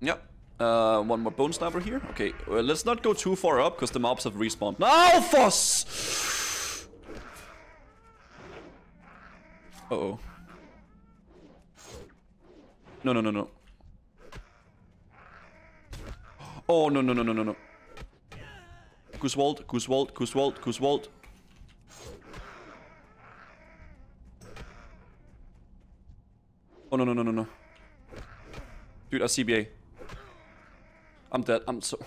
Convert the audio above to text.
Yep. Uh, one more bone sniper here. Okay, well, uh, let's not go too far up because the mobs have respawned. No, fuss! Uh oh. No, no, no, no. Oh, no, no, no, no, no, no. Guswald, Guswald, Guswald, Guswald. Oh, no, no, no, no, no. Dude, a CBA. I'm dead. I'm so.